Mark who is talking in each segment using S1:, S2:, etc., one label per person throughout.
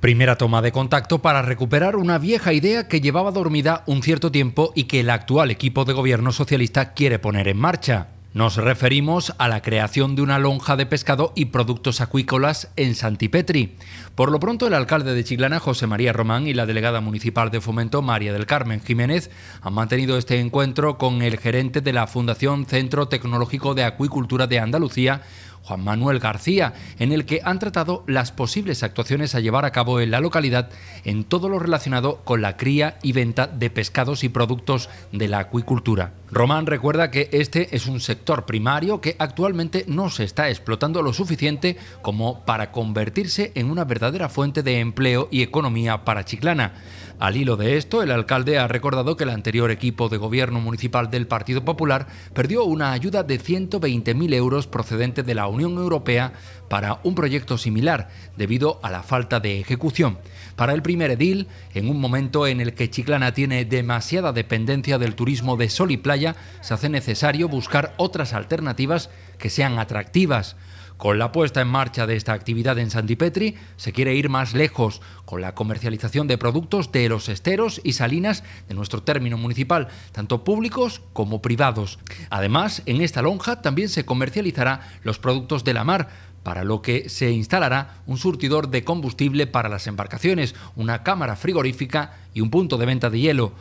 S1: Primera toma de contacto para recuperar una vieja idea que llevaba dormida un cierto tiempo y que el actual equipo de gobierno socialista quiere poner en marcha. Nos referimos a la creación de una lonja de pescado y productos acuícolas en Santipetri. Por lo pronto, el alcalde de Chiclana, José María Román, y la delegada municipal de Fomento, María del Carmen Jiménez, han mantenido este encuentro con el gerente de la Fundación Centro Tecnológico de Acuicultura de Andalucía, Juan Manuel García, en el que han tratado las posibles actuaciones a llevar a cabo en la localidad en todo lo relacionado con la cría y venta de pescados y productos de la acuicultura. Román recuerda que este es un sector primario que actualmente no se está explotando lo suficiente como para convertirse en una verdadera fuente de empleo y economía para Chiclana. Al hilo de esto, el alcalde ha recordado que el anterior equipo de gobierno municipal del Partido Popular perdió una ayuda de 120.000 euros procedente de la Unión Europea para un proyecto similar, debido a la falta de ejecución. Para el primer edil, en un momento en el que Chiclana tiene demasiada dependencia del turismo de sol y playa, se hace necesario buscar otras alternativas que sean atractivas. Con la puesta en marcha de esta actividad en Santipetri, se quiere ir más lejos con la comercialización de productos de los esteros y salinas de nuestro término municipal, tanto públicos como privados. Además, en esta lonja también se comercializará los productos de la mar, para lo que se instalará un surtidor de combustible para las embarcaciones, una cámara frigorífica y un punto de venta de hielo.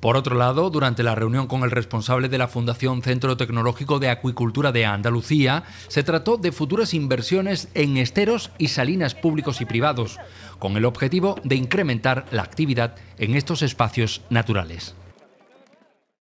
S1: Por otro lado, durante la reunión con el responsable de la Fundación Centro Tecnológico de Acuicultura de Andalucía, se trató de futuras inversiones en esteros y salinas públicos y privados, con el objetivo de incrementar la actividad en estos espacios naturales.